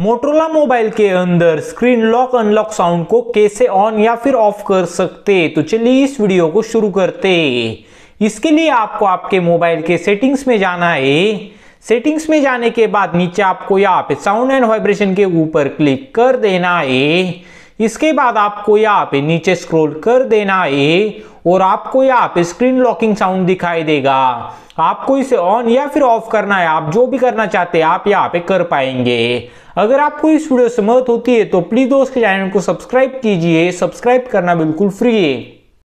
Motorola mobile के अंदर screen lock unlock sound को कैसे ऑन या फिर ऑफ कर सकते तो चलिए इस वीडियो को शुरू करते इसके लिए आपको आपके मोबाइल के सेटिंग्स में जाना है सेटिंग्स में जाने के बाद नीचे आपको यहाँ पे साउंड एंड वाइब्रेशन के ऊपर क्लिक कर देना है इसके बाद आपको यहाँ पे नीचे स्क्रॉल कर देना है और आपको यहाँ पे स्क्रीन लॉकिंग साउंड दिखाई देगा आपको इसे ऑन या फिर ऑफ करना है आप जो भी करना चाहते हैं आप यहाँ पे कर पाएंगे अगर आपको इस वीडियो से मदद होती है तो प्लीज दोस्त के चैनल को सब्सक्राइब कीजिए सब्सक्राइब करना बिल्कुल फ्री है